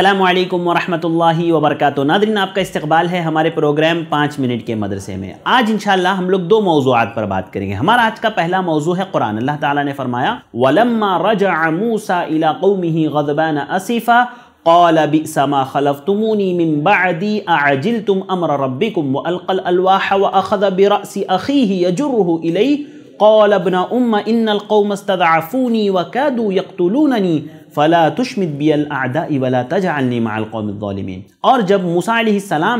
असलकम वरहमल वबरक नादरीन आपका इस्तबाल है हमारे प्रोग्राम पाँच मिनट के मदरसे में आज इंशाल्लाह हम लोग दो मौजूद पर बात करेंगे हमारा आज का पहला मौजू है कुरान अल्लाह ताला ने फरमाया वलम्मा रजा मूसा इला कौमी गजबान असीफ़ा قال بئس ما خلفتموني من بعدي आजिल तुम ربكم रब्बिकुम वलकल अलवाह व अखद يجره अखी قال ابن कौल अबना القوم استضعفوني وكادوا يقتلونني फ़ला तुशमित बियल आदा इवला तजालनी मालकौमिन और जब मूसा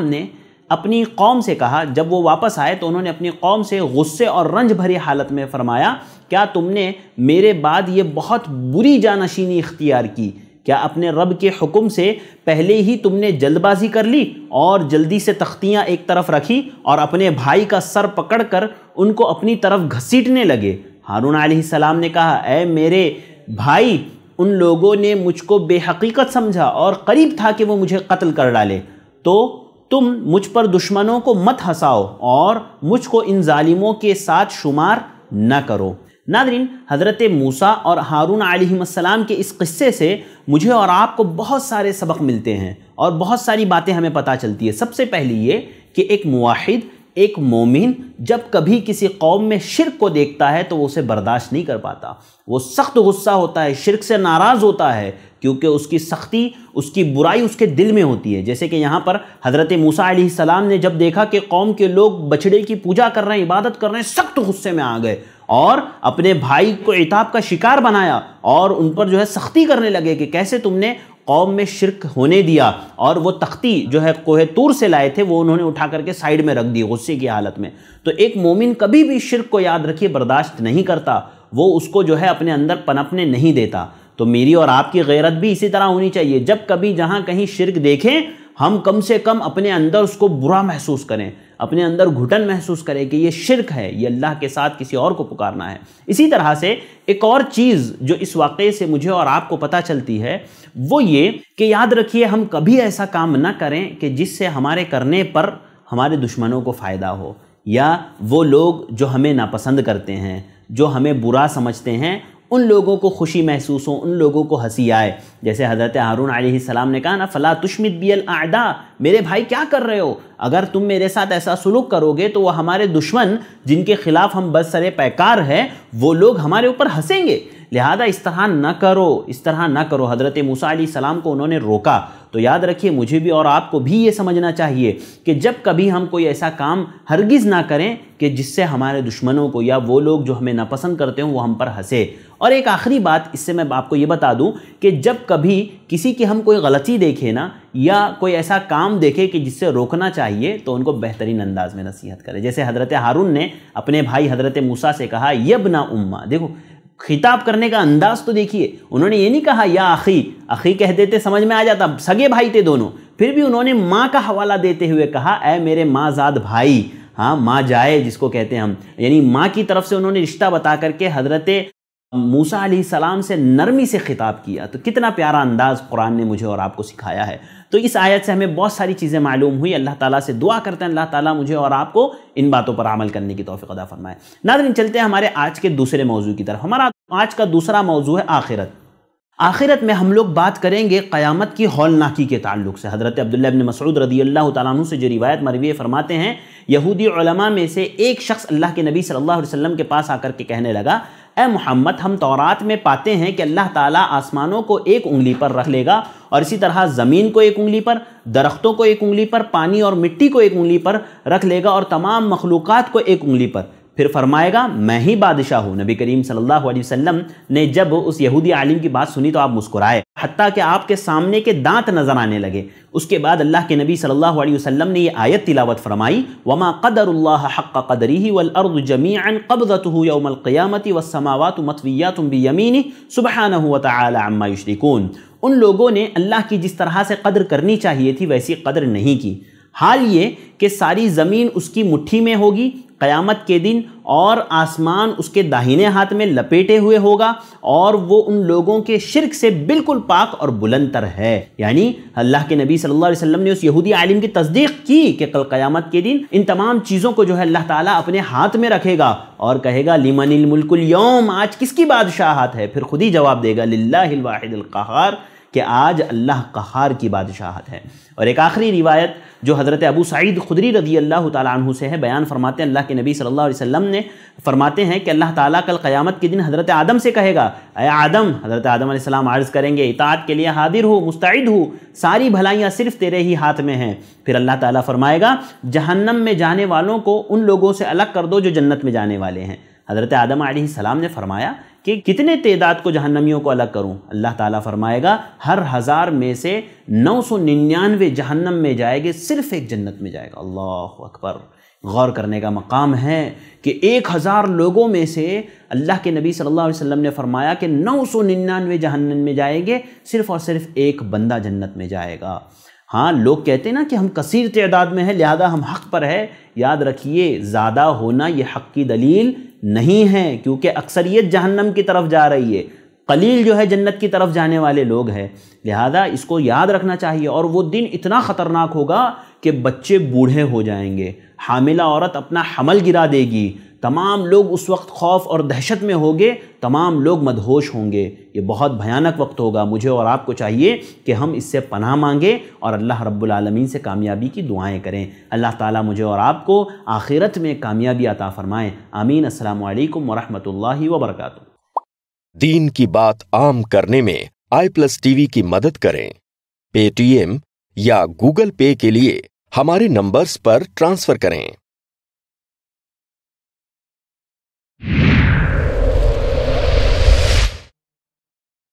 ने अपनी कौम से कहा जब वो वापस आए तो उन्होंने अपनी कौम से गुस्से और रंज भरी हालत में फरमाया क्या तुमने मेरे बाद ये बहुत बुरी जानशीनी इख्तियार की क्या अपने रब के हुक्म से पहले ही तुमने जल्दबाजी कर ली और जल्दी से तख्तियाँ एक तरफ रखी और अपने भाई का सर पकड़ कर उनको अपनी तरफ घसीटने लगे हारून आसमाम ने कहा अ मेरे भाई उन लोगों ने मुझको बेहकीकत समझा और करीब था कि वो मुझे कत्ल कर डाले तो तुम मुझ पर दुश्मनों को मत हंसाओ और मुझको इन ालिमों के साथ शुमार न करो नादरीन हज़रत मूसा और हारून आलम के इस क़स्से से मुझे और आपको बहुत सारे सबक मिलते हैं और बहुत सारी बातें हमें पता चलती है सबसे पहली ये कि एक मुआहिद एक मोमिन जब कभी किसी कौम में शिरक को देखता है तो वो उसे बर्दाश्त नहीं कर पाता वो सख्त गुस्सा होता है शिरक से नाराज़ होता है क्योंकि उसकी सख्ती उसकी बुराई उसके दिल में होती है जैसे कि यहाँ पर हज़रत मूसा सलाम ने जब देखा कि कौम के लोग बछड़े की पूजा कर रहे हैं इबादत कर रहे हैं सख्त गुस्से में आ गए और अपने भाई को इताब का शिकार बनाया और उन पर जो है सख्ती करने लगे कि कैसे तुमने कौम में शिरक होने दिया और वो तख्ती जो है कोहे तूर से लाए थे वो उन्होंने उठा करके साइड में रख दी गुस्से की हालत में तो एक मोमिन कभी भी शिरक को याद रखिए बर्दाश्त नहीं करता वो उसको जो है अपने अंदर पनपने नहीं देता तो मेरी और आपकी गैरत भी इसी तरह होनी चाहिए जब कभी जहाँ कहीं शिरक देखें हम कम से कम अपने अंदर उसको बुरा महसूस करें अपने अंदर घुटन महसूस करे कि ये शिरक है ये अल्लाह के साथ किसी और को पुकारना है इसी तरह से एक और चीज़ जो इस वाक़े से मुझे और आपको पता चलती है वो ये कि याद रखिए हम कभी ऐसा काम ना करें कि जिससे हमारे करने पर हमारे दुश्मनों को फ़ायदा हो या वो लोग जो हमें नापसंद करते हैं जो हमें बुरा समझते हैं उन लोगों को खुशी महसूस हो उन लोगों को हंसी आए जैसे हज़रत हारून सलाम ने कहा ना फ़ला तुश्मित बियल आदा मेरे भाई क्या कर रहे हो अगर तुम मेरे साथ ऐसा सुलूक करोगे तो वह हमारे दुश्मन जिनके खिलाफ हम बस सरे पैकार हैं वो लोग हमारे ऊपर हंसेंगे लिहाजा इस तरह न करो इस तरह न करो हज़रत मूसा सलाम को उन्होंने रोका तो याद रखिए मुझे भी और आपको भी ये समझना चाहिए कि जब कभी हम कोई ऐसा काम हरगिज़ ना करें कि जिससे हमारे दुश्मनों को या वो लोग जो हमें नापसंद करते हों वो हम पर हंसे और एक आखिरी बात इससे मैं आपको ये बता दूं कि जब कभी किसी की हम कोई गलती देखें ना या कोई ऐसा काम देखें कि जिससे रोकना चाहिए तो उनको बेहतरीन अंदाज में नसीहत करें जैसे हज़रत हारून ने अपने भाई हज़रत मूसा से कहा यब ना उम्मा देखो खिताब करने का अंदाज तो देखिए उन्होंने ये नहीं कहा या अखी अखी कह देते समझ में आ जाता सगे भाई थे दोनों फिर भी उन्होंने माँ का हवाला देते हुए कहा ए मेरे जाद भाई हाँ माँ जाए जिसको कहते हैं हम यानी माँ की तरफ से उन्होंने रिश्ता बता करके हजरत मूसा सलाम से नरमी से ख़िताब किया तो कितना प्यारा अंदाज़ कुरान ने मुझे और आपको सिखाया है तो इस आयत से हमें बहुत सारी चीज़ें मालूम हुई अल्लाह ताला से दुआ करते हैं अल्लाह ताला मुझे और आपको इन बातों पर अमल करने की तोफ़ी अदा फरमाए नादिन चलते हैं हमारे आज के दूसरे मौजू की तरफ हमारा आज का दूसरा मौजू है आखिरत आखिरत में हम लोग बात करेंगे क़यामत की हौलनाकी के ताल्लुक से हज़रत अब्दुल्ला अबिन मसऊद रदी अल्लाह तु से जो रिवायत मरवी फरमाते हैं यहूदी में से एक शख्स अल्लाह के नबी सल्लल्लाहु अलैहि वसल्लम के पास आकर के कहने लगा ए मोहम्मद हम तौरात में पाते हैं कि अल्लाह ताला आसमानों को एक उंगली पर रख लेगा और इसी तरह ज़मीन को एक उंगली पर दरख्तों को एक उंगली पर पानी और मिट्टी को एक उंगली पर रख लेगा और तमाम मखलूक़ात को एक उंगली पर फिर फरमाएगा मैं ही बादशाह हूँ नबी करीम सल्लल्लाहु अलैहि वसल्लम ने जब उस यहूदी आलिम की बात सुनी तो आप मुस्कुराए हती कि आपके सामने के दांत नज़र आने लगे उसके बाद अल्लाह के नबी सल्लल्लाहु अलैहि वसल्लम ने यह आयत तिलावत फरमाई वमा कदर हक़ कदरी वलअर्द जमी कबजत यौमक़ियामती वसमावत मतविया तुम भी यमीनी सुबहान तमा युशरिकून उन लोगों ने अल्लाह की जिस तरह से कदर करनी चाहिए थी वैसी कदर नहीं की हाल ये कि सारी ज़मीन उसकी मुट्ठी में होगी क़यामत के दिन और आसमान उसके दाहिने हाथ में लपेटे हुए होगा और वो उन लोगों के शिरक से बिल्कुल पाक और बुलंदर है यानी अल्लाह के नबी सल्लल्लाहु अलैहि वसल्लम ने उस यहूदी आलिम की तस्दीक की कि कल क़यामत के दिन इन तमाम चीज़ों को जो है अल्लाह ताला अपने हाथ में रखेगा और कहेगा लिमनिल मुल्कुल यौम आज किसकी बादशाहत है फिर खुद ही जवाब देगा लाहिल कि आज अल्लाह कहार की बादशाहत है और एक आखिरी रिवायत जो हज़रत अबू सईद खुदरी रदी अल्लाह तु से है बयान फरमाते हैं अल्लाह के नबी सल्लल्लाहु अलैहि वसल्लम ने फरमाते हैं कि अल्लाह ताला कल क़यामत के दिन हज़रत आदम से कहेगा अय आदम हज़रत आदम आसमाम आर्ज़ करेंगे इतात के लिए हादिर हो मुस्तैद हो सारी भलाइयाँ सिर्फ तेरे ही हाथ में हैं फिर अल्लाह ताला फरमाएगा जहन्नम में जाने वालों को उन लोगों से अलग कर दो जो जन्नत में जाने वाले हैं हज़रत आदम सलाम ने फरमाया कि कितने तदाद को जहन्नमियों को अलग करूं अल्लाह ताला फरमाएगा हर हज़ार में से नौ सौ निन्यानवे जहन्नम में जाएंगे सिर्फ़ एक जन्नत में जाएगा अल्लाह अकबर गौर करने का मकाम है कि एक हज़ार लोगों में से अल्लाह के नबी सल्लल्लाहु अलैहि वसल्लम ने फरमाया कि नौ सौ निन्यानवे जहन्नम में जाएंगे सिर्फ़ और सिर्फ़ एक बंदा जन्नत में जाएगा हाँ लोग कहते हैं ना कि हम कसीर तदाद में हैं लिहाजा हम हक़ पर है याद रखिए ज़्यादा होना ये हक़ की दलील नहीं हैं क्योंकि अक्सरियत जहन्नम की तरफ जा रही है कलील जो है जन्नत की तरफ जाने वाले लोग हैं लिहाजा इसको याद रखना चाहिए और वो दिन इतना ख़तरनाक होगा कि बच्चे बूढ़े हो जाएंगे हामिला औरत अपना हमल गिरा देगी तमाम लोग उस वक्त खौफ और दहशत में होंगे तमाम लोग मदहोश होंगे ये बहुत भयानक वक्त होगा मुझे और आपको चाहिए कि हम इससे पनाह मांगें और अल्लाह रब्बुल आलमीन से कामयाबी की दुआएं करें अल्लाह ताला मुझे और आपको आखिरत में कामयाबी अता फ़रमाएँ आमीन अल्लाम वरहमल वबरक दीन की बात आम करने में आई प्लस टीवी की मदद करें पेटीएम या गूगल पे के लिए हमारे नंबर्स पर ट्रांसफ़र करें